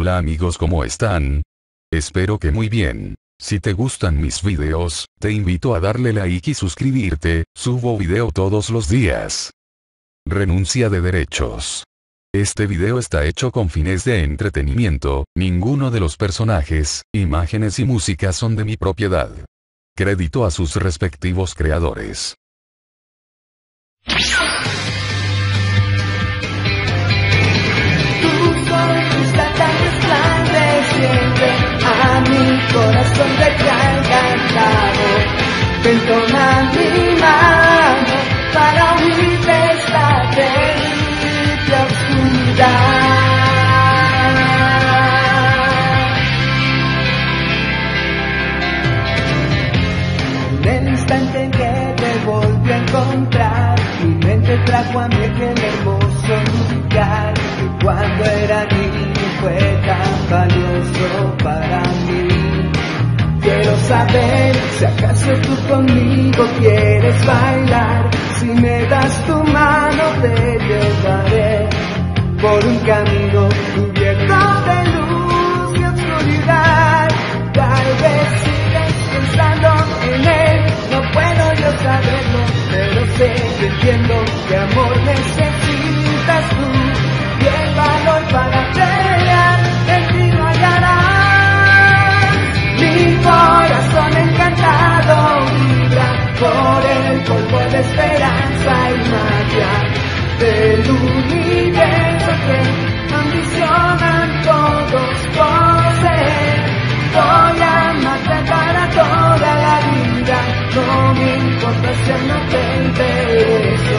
Hola amigos ¿cómo están? Espero que muy bien. Si te gustan mis videos, te invito a darle like y suscribirte, subo video todos los días. Renuncia de derechos. Este video está hecho con fines de entretenimiento, ninguno de los personajes, imágenes y música son de mi propiedad. Crédito a sus respectivos creadores. corazón de ha cantado. Ven toma mi mano para mí de esta terrible oscuridad. En el instante en que te volví a encontrar, mi mente trajo a mí aquel hermoso lugar cuando era niño fue tan valioso para mí quiero saber si acaso tú conmigo quieres bailar. Si me das tu mano te llevaré por un camino cubierto de luz y oscuridad. Tal vez sigas pensando en él, no puedo yo saberlo, pero sé que entiendo que amor. esperanza y magia del universo que ambicionan todos poseer. Voy a amarte para toda la vida, no me importa si no te veo.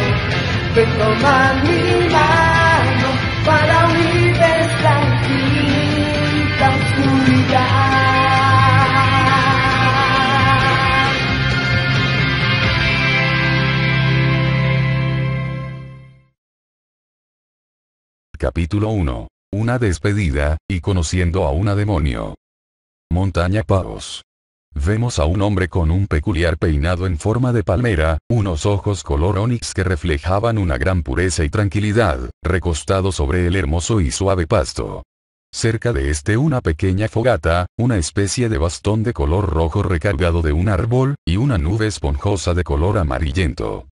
Ven, toma mi Capítulo 1. Una despedida, y conociendo a una demonio. Montaña Paos. Vemos a un hombre con un peculiar peinado en forma de palmera, unos ojos color onix que reflejaban una gran pureza y tranquilidad, recostado sobre el hermoso y suave pasto. Cerca de este una pequeña fogata, una especie de bastón de color rojo recargado de un árbol, y una nube esponjosa de color amarillento.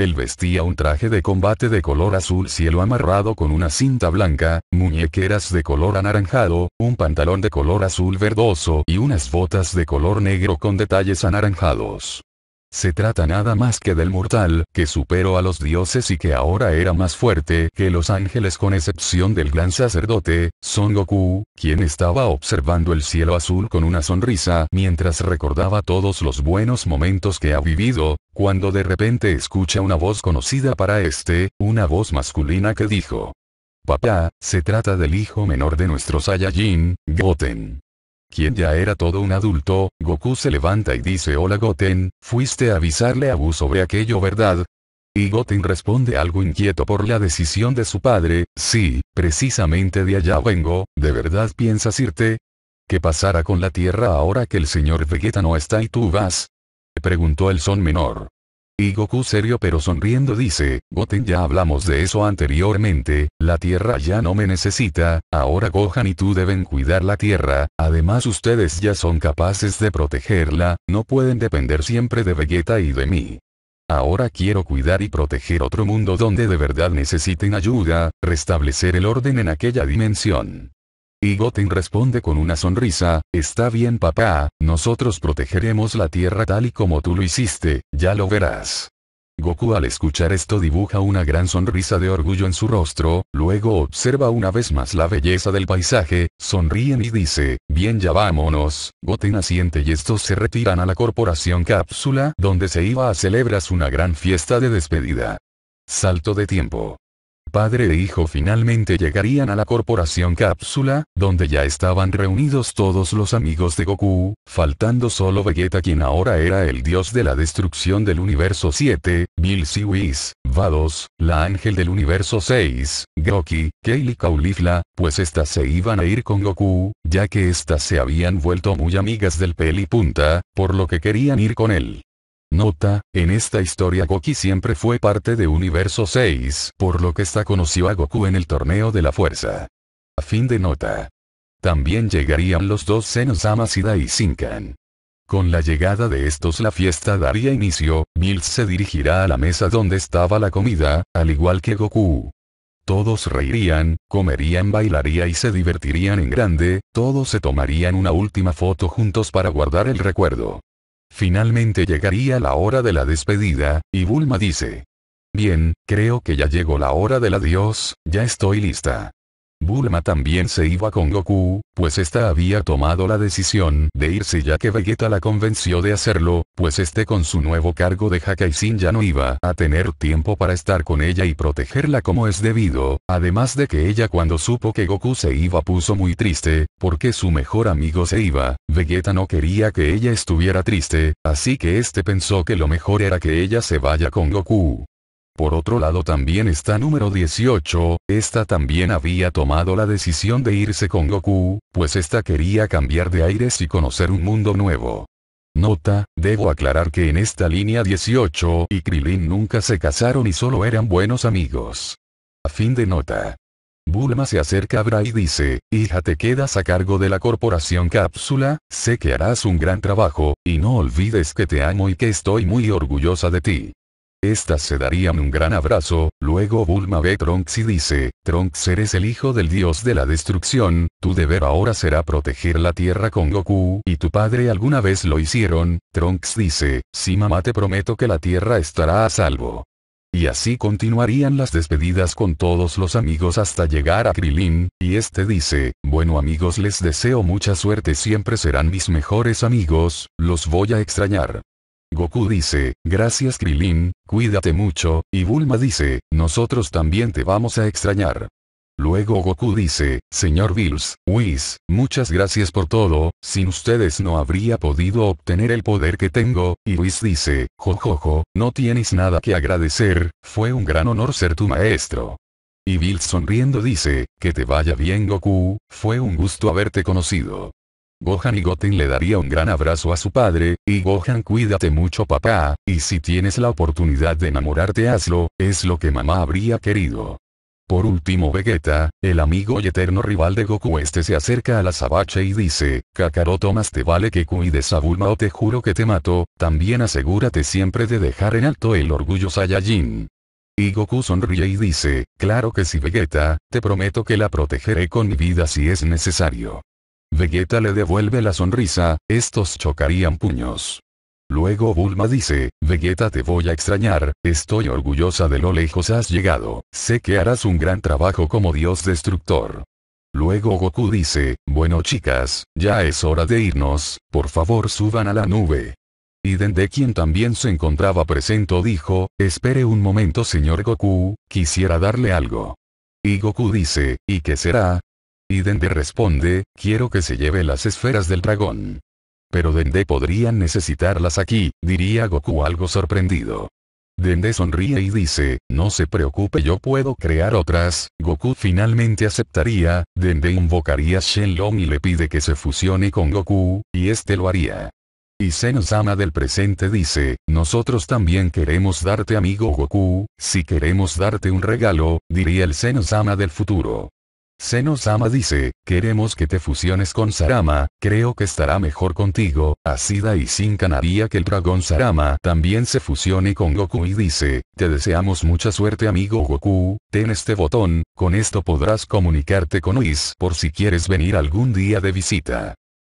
Él vestía un traje de combate de color azul cielo amarrado con una cinta blanca, muñequeras de color anaranjado, un pantalón de color azul verdoso y unas botas de color negro con detalles anaranjados. Se trata nada más que del mortal, que superó a los dioses y que ahora era más fuerte que los ángeles con excepción del gran sacerdote, Son Goku, quien estaba observando el cielo azul con una sonrisa mientras recordaba todos los buenos momentos que ha vivido, cuando de repente escucha una voz conocida para este, una voz masculina que dijo. Papá, se trata del hijo menor de nuestro Saiyajin, Goten quien ya era todo un adulto, Goku se levanta y dice hola Goten, fuiste a avisarle a Bu sobre aquello ¿verdad? Y Goten responde algo inquieto por la decisión de su padre, sí, precisamente de allá vengo, ¿de verdad piensas irte? ¿Qué pasará con la Tierra ahora que el señor Vegeta no está y tú vas? Preguntó el Son Menor. Y Goku serio pero sonriendo dice, Goten ya hablamos de eso anteriormente, la Tierra ya no me necesita, ahora Gohan y tú deben cuidar la Tierra, además ustedes ya son capaces de protegerla, no pueden depender siempre de Vegeta y de mí. Ahora quiero cuidar y proteger otro mundo donde de verdad necesiten ayuda, restablecer el orden en aquella dimensión. Y Goten responde con una sonrisa, está bien papá, nosotros protegeremos la tierra tal y como tú lo hiciste, ya lo verás. Goku al escuchar esto dibuja una gran sonrisa de orgullo en su rostro, luego observa una vez más la belleza del paisaje, sonríen y dice, bien ya vámonos, Goten asiente y estos se retiran a la corporación cápsula donde se iba a celebrar una gran fiesta de despedida. Salto de tiempo. Padre e hijo finalmente llegarían a la corporación cápsula, donde ya estaban reunidos todos los amigos de Goku, faltando solo Vegeta quien ahora era el dios de la destrucción del universo 7, Bill Siwis, Vados, la ángel del universo 6, Goki Kale y Caulifla, pues estas se iban a ir con Goku, ya que estas se habían vuelto muy amigas del peli punta, por lo que querían ir con él. Nota, en esta historia Goki siempre fue parte de Universo 6, por lo que esta conoció a Goku en el torneo de la fuerza. A fin de nota. También llegarían los dos Senosama Sida y Sinkan. Con la llegada de estos la fiesta daría inicio, Mills se dirigirá a la mesa donde estaba la comida, al igual que Goku. Todos reirían, comerían, bailaría y se divertirían en grande, todos se tomarían una última foto juntos para guardar el recuerdo. Finalmente llegaría la hora de la despedida, y Bulma dice. Bien, creo que ya llegó la hora del adiós, ya estoy lista. Bulma también se iba con Goku, pues esta había tomado la decisión de irse ya que Vegeta la convenció de hacerlo, pues este con su nuevo cargo de Hakai Sin ya no iba a tener tiempo para estar con ella y protegerla como es debido, además de que ella cuando supo que Goku se iba puso muy triste, porque su mejor amigo se iba, Vegeta no quería que ella estuviera triste, así que este pensó que lo mejor era que ella se vaya con Goku. Por otro lado también está número 18, esta también había tomado la decisión de irse con Goku, pues esta quería cambiar de aires y conocer un mundo nuevo. Nota, debo aclarar que en esta línea 18 y Krilin nunca se casaron y solo eran buenos amigos. A fin de nota. Bulma se acerca a Bra y dice, hija te quedas a cargo de la corporación cápsula, sé que harás un gran trabajo, y no olvides que te amo y que estoy muy orgullosa de ti. Estas se darían un gran abrazo, luego Bulma ve Trunks y dice, Trunks eres el hijo del dios de la destrucción, tu deber ahora será proteger la tierra con Goku y tu padre alguna vez lo hicieron, Trunks dice, sí mamá te prometo que la tierra estará a salvo. Y así continuarían las despedidas con todos los amigos hasta llegar a Krilin, y este dice, bueno amigos les deseo mucha suerte siempre serán mis mejores amigos, los voy a extrañar. Goku dice, gracias Krilin, cuídate mucho, y Bulma dice, nosotros también te vamos a extrañar. Luego Goku dice, Señor Bills, Whis, muchas gracias por todo, sin ustedes no habría podido obtener el poder que tengo, y Whis dice, Jojojo, no tienes nada que agradecer, fue un gran honor ser tu maestro. Y Bills sonriendo dice, que te vaya bien Goku, fue un gusto haberte conocido. Gohan y Goten le daría un gran abrazo a su padre, y Gohan cuídate mucho papá, y si tienes la oportunidad de enamorarte hazlo, es lo que mamá habría querido. Por último Vegeta, el amigo y eterno rival de Goku este se acerca a la Sabache y dice, Kakaroto más te vale que cuides a Bulma o te juro que te mato, también asegúrate siempre de dejar en alto el orgullo Saiyajin. Y Goku sonríe y dice, claro que sí Vegeta, te prometo que la protegeré con mi vida si es necesario. Vegeta le devuelve la sonrisa, estos chocarían puños. Luego Bulma dice, Vegeta te voy a extrañar, estoy orgullosa de lo lejos has llegado, sé que harás un gran trabajo como dios destructor. Luego Goku dice, bueno chicas, ya es hora de irnos, por favor suban a la nube. Y Dende quien también se encontraba presente dijo, espere un momento señor Goku, quisiera darle algo. Y Goku dice, ¿y qué será? y Dende responde, quiero que se lleve las esferas del dragón. Pero Dende podrían necesitarlas aquí, diría Goku algo sorprendido. Dende sonríe y dice, no se preocupe yo puedo crear otras, Goku finalmente aceptaría, Dende invocaría Shenlong y le pide que se fusione con Goku, y este lo haría. Y Senosama del presente dice, nosotros también queremos darte amigo Goku, si queremos darte un regalo, diría el Senosama del futuro. Senosama dice, queremos que te fusiones con Sarama, creo que estará mejor contigo, Asida y Shinkan haría que el dragón Sarama también se fusione con Goku y dice, te deseamos mucha suerte amigo Goku, ten este botón, con esto podrás comunicarte con Whis por si quieres venir algún día de visita.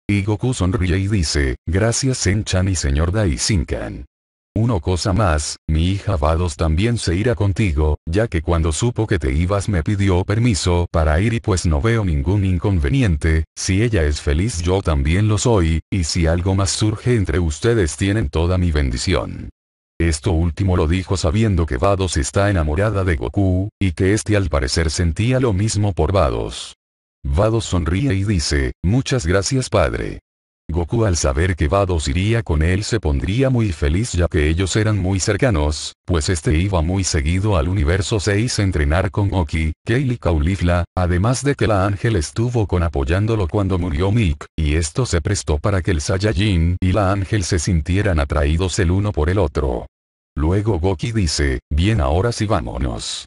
Y Goku sonríe y dice, gracias Senchan y señor Dai una cosa más, mi hija Vados también se irá contigo, ya que cuando supo que te ibas me pidió permiso para ir y pues no veo ningún inconveniente, si ella es feliz yo también lo soy, y si algo más surge entre ustedes tienen toda mi bendición. Esto último lo dijo sabiendo que Vados está enamorada de Goku, y que este al parecer sentía lo mismo por Vados. Vados sonríe y dice, muchas gracias padre. Goku al saber que Vados iría con él se pondría muy feliz ya que ellos eran muy cercanos, pues este iba muy seguido al universo 6 entrenar con Oki, Kale y Caulifla, además de que la ángel estuvo con apoyándolo cuando murió Mick, y esto se prestó para que el Saiyajin y la ángel se sintieran atraídos el uno por el otro. Luego Goki dice, bien ahora sí vámonos.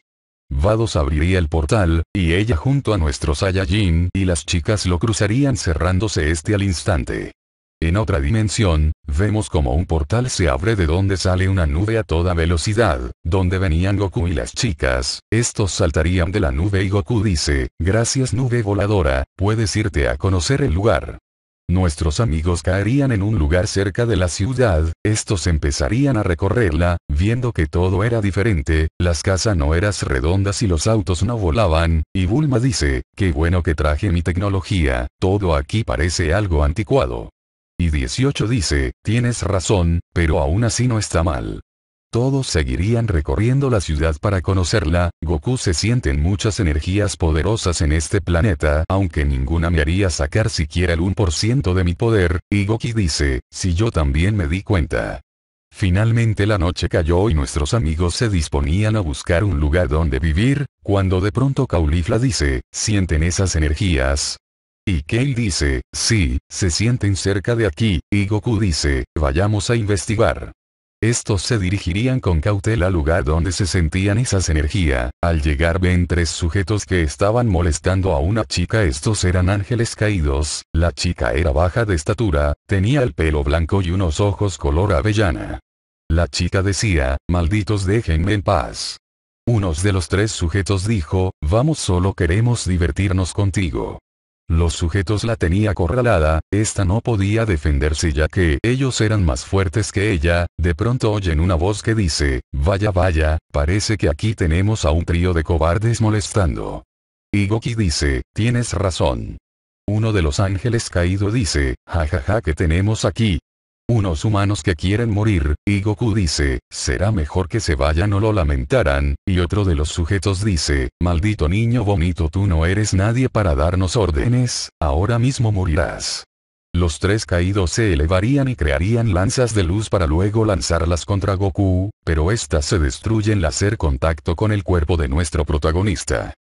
Vados abriría el portal, y ella junto a nuestro Saiyajin y las chicas lo cruzarían cerrándose este al instante. En otra dimensión, vemos como un portal se abre de donde sale una nube a toda velocidad, donde venían Goku y las chicas, estos saltarían de la nube y Goku dice, gracias nube voladora, puedes irte a conocer el lugar. Nuestros amigos caerían en un lugar cerca de la ciudad, estos empezarían a recorrerla, viendo que todo era diferente, las casas no eran redondas y los autos no volaban, y Bulma dice, qué bueno que traje mi tecnología, todo aquí parece algo anticuado. Y 18 dice, tienes razón, pero aún así no está mal. Todos seguirían recorriendo la ciudad para conocerla, Goku se sienten muchas energías poderosas en este planeta aunque ninguna me haría sacar siquiera el 1% de mi poder, y Goku dice, si yo también me di cuenta. Finalmente la noche cayó y nuestros amigos se disponían a buscar un lugar donde vivir, cuando de pronto Caulifla dice, ¿sienten esas energías? Y Kale dice, sí, se sienten cerca de aquí, y Goku dice, vayamos a investigar. Estos se dirigirían con cautela al lugar donde se sentían esas energías. Al llegar ven tres sujetos que estaban molestando a una chica. Estos eran ángeles caídos. La chica era baja de estatura, tenía el pelo blanco y unos ojos color avellana. La chica decía, malditos déjenme en paz. Unos de los tres sujetos dijo, vamos solo queremos divertirnos contigo. Los sujetos la tenía acorralada, esta no podía defenderse ya que ellos eran más fuertes que ella, de pronto oyen una voz que dice, vaya vaya, parece que aquí tenemos a un trío de cobardes molestando. Y Goki dice, tienes razón. Uno de los ángeles caído dice, jajaja ja, que tenemos aquí, unos humanos que quieren morir, y Goku dice, será mejor que se vayan o lo lamentarán. y otro de los sujetos dice, maldito niño bonito tú no eres nadie para darnos órdenes, ahora mismo morirás. Los tres caídos se elevarían y crearían lanzas de luz para luego lanzarlas contra Goku, pero estas se destruyen al hacer contacto con el cuerpo de nuestro protagonista.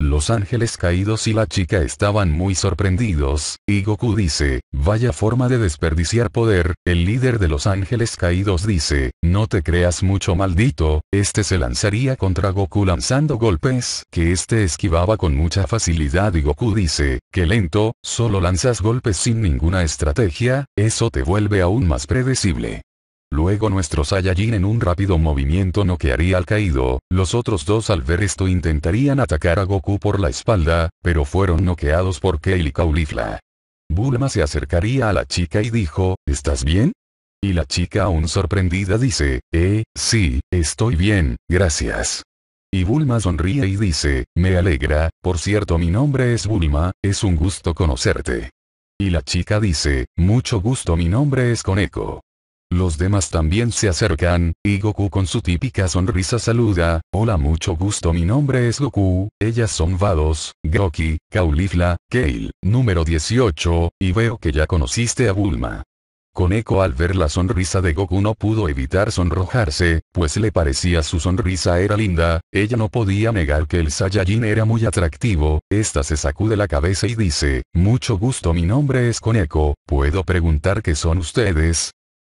Los ángeles caídos y la chica estaban muy sorprendidos, y Goku dice, vaya forma de desperdiciar poder, el líder de los ángeles caídos dice, no te creas mucho maldito, este se lanzaría contra Goku lanzando golpes, que este esquivaba con mucha facilidad y Goku dice, que lento, solo lanzas golpes sin ninguna estrategia, eso te vuelve aún más predecible. Luego nuestro Saiyajin en un rápido movimiento noquearía al caído, los otros dos al ver esto intentarían atacar a Goku por la espalda, pero fueron noqueados por Kale y Caulifla. Bulma se acercaría a la chica y dijo, ¿estás bien? Y la chica aún sorprendida dice, eh, sí, estoy bien, gracias. Y Bulma sonríe y dice, me alegra, por cierto mi nombre es Bulma, es un gusto conocerte. Y la chica dice, mucho gusto mi nombre es Koneko. Los demás también se acercan, y Goku con su típica sonrisa saluda, hola mucho gusto mi nombre es Goku, ellas son Vados, Groki, Caulifla, Kale, número 18, y veo que ya conociste a Bulma. Koneko al ver la sonrisa de Goku no pudo evitar sonrojarse, pues le parecía su sonrisa era linda, ella no podía negar que el Saiyajin era muy atractivo, esta se sacude la cabeza y dice, mucho gusto mi nombre es Koneko, ¿puedo preguntar qué son ustedes?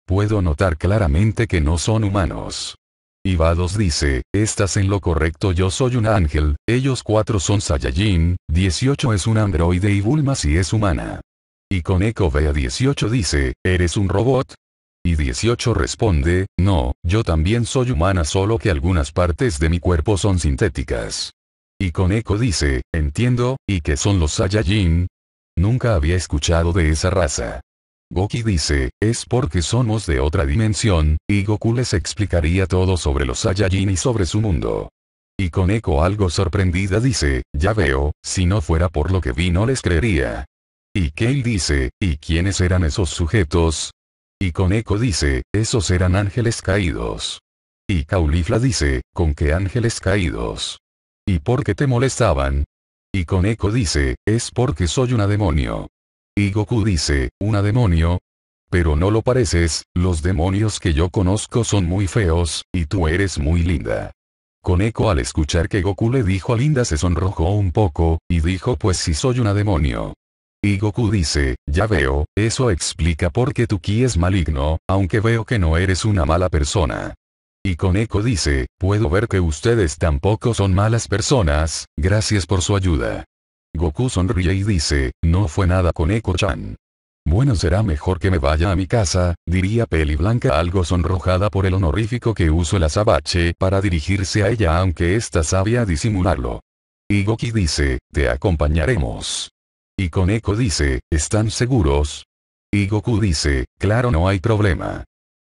puedo notar claramente que no son humanos. Ivados dice, estás en lo correcto yo soy un ángel, ellos cuatro son Saiyajin, 18 es un androide y Bulma si es humana. Y con eco ve a 18 dice, ¿eres un robot? Y 18 responde, no, yo también soy humana solo que algunas partes de mi cuerpo son sintéticas. Y con eco dice, entiendo, ¿y qué son los Saiyajin? Nunca había escuchado de esa raza. Goki dice, es porque somos de otra dimensión, y Goku les explicaría todo sobre los Saiyajin y sobre su mundo. Y con algo sorprendida dice, ya veo, si no fuera por lo que vi no les creería. Y Kale dice, ¿y quiénes eran esos sujetos? Y con dice, esos eran ángeles caídos. Y Caulifla dice, ¿con qué ángeles caídos? ¿Y por qué te molestaban? Y con dice, es porque soy una demonio. Y Goku dice, ¿una demonio? Pero no lo pareces, los demonios que yo conozco son muy feos, y tú eres muy linda. Koneko al escuchar que Goku le dijo a Linda se sonrojó un poco, y dijo pues si soy una demonio. Y Goku dice, ya veo, eso explica por qué tu ki es maligno, aunque veo que no eres una mala persona. Y Koneko dice, puedo ver que ustedes tampoco son malas personas, gracias por su ayuda. Goku sonríe y dice, no fue nada con Eko-chan. Bueno será mejor que me vaya a mi casa, diría Peli Blanca algo sonrojada por el honorífico que usó el azabache para dirigirse a ella aunque ésta sabía disimularlo. Y Goki dice, te acompañaremos. Y Koneko dice, ¿están seguros? Y Goku dice, claro no hay problema.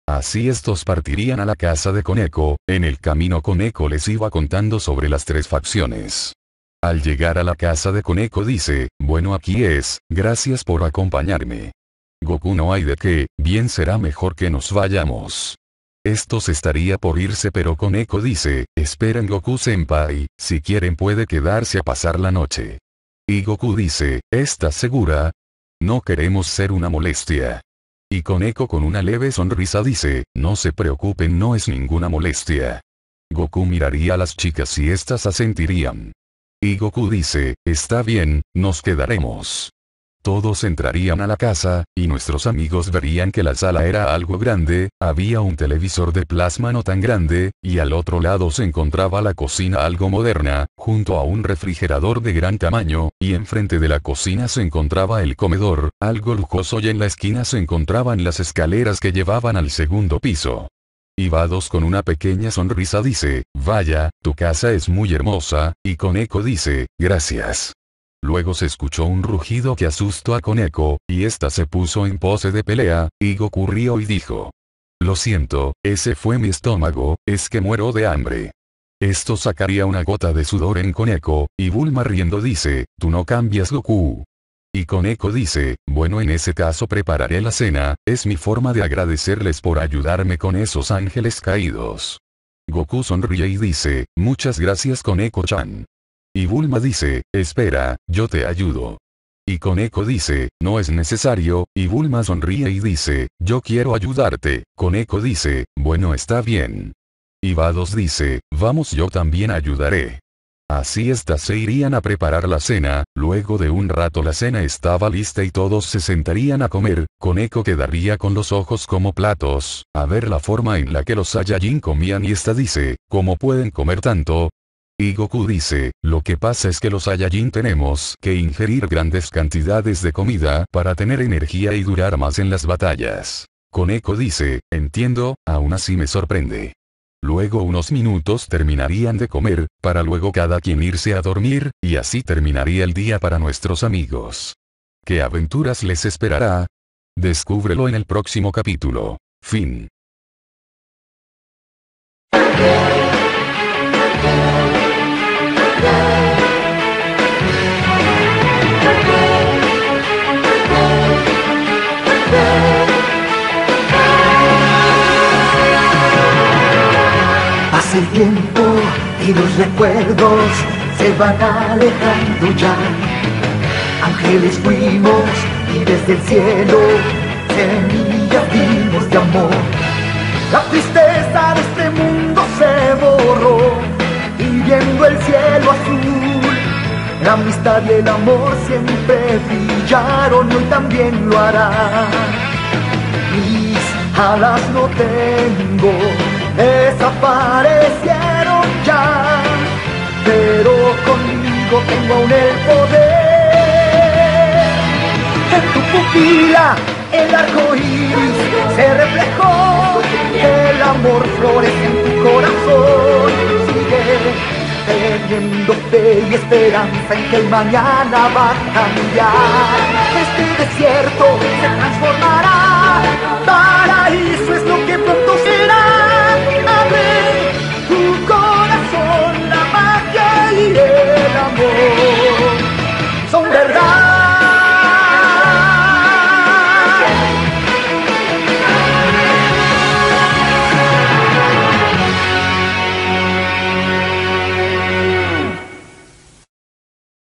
Así estos partirían a la casa de Koneko, en el camino Koneko les iba contando sobre las tres facciones. Al llegar a la casa de Koneko dice, bueno aquí es, gracias por acompañarme. Goku no hay de qué, bien será mejor que nos vayamos. Estos estaría por irse pero Koneko dice, esperen Goku senpai, si quieren puede quedarse a pasar la noche. Y Goku dice, ¿estás segura? No queremos ser una molestia. Y Koneko con una leve sonrisa dice, no se preocupen no es ninguna molestia. Goku miraría a las chicas y estas asentirían. Y Goku dice, está bien, nos quedaremos. Todos entrarían a la casa, y nuestros amigos verían que la sala era algo grande, había un televisor de plasma no tan grande, y al otro lado se encontraba la cocina algo moderna, junto a un refrigerador de gran tamaño, y enfrente de la cocina se encontraba el comedor, algo lujoso y en la esquina se encontraban las escaleras que llevaban al segundo piso. Y Vados con una pequeña sonrisa dice, vaya, tu casa es muy hermosa, y Coneco dice, gracias. Luego se escuchó un rugido que asustó a Coneco, y esta se puso en pose de pelea, y Goku rió y dijo. Lo siento, ese fue mi estómago, es que muero de hambre. Esto sacaría una gota de sudor en Coneco, y Bulma riendo dice, tú no cambias Goku. Y con dice, bueno en ese caso prepararé la cena, es mi forma de agradecerles por ayudarme con esos ángeles caídos. Goku sonríe y dice, muchas gracias Koneko-chan. Y Bulma dice, espera, yo te ayudo. Y Koneko dice, no es necesario, y Bulma sonríe y dice, yo quiero ayudarte. Koneko dice, bueno está bien. Y Vados dice, vamos yo también ayudaré. Así estas se irían a preparar la cena, luego de un rato la cena estaba lista y todos se sentarían a comer, Koneko quedaría con los ojos como platos, a ver la forma en la que los Saiyajin comían y esta dice, ¿cómo pueden comer tanto? Y Goku dice, lo que pasa es que los Saiyajin tenemos que ingerir grandes cantidades de comida para tener energía y durar más en las batallas. Koneko dice, entiendo, aún así me sorprende. Luego unos minutos terminarían de comer, para luego cada quien irse a dormir, y así terminaría el día para nuestros amigos. ¿Qué aventuras les esperará? Descúbrelo en el próximo capítulo. Fin. el tiempo y los recuerdos se van alejando ya. Ángeles fuimos y desde el cielo semillas vimos de amor. La tristeza de este mundo se borró y viendo el cielo azul. La amistad y el amor siempre brillaron y también lo hará. Mis alas no tengo desaparecieron ya, pero conmigo tengo aún el poder. En tu pupila el arco iris se reflejó, el amor florece en tu corazón. Sigue teniendo fe y esperanza en que el mañana va a cambiar. Este desierto se transformará.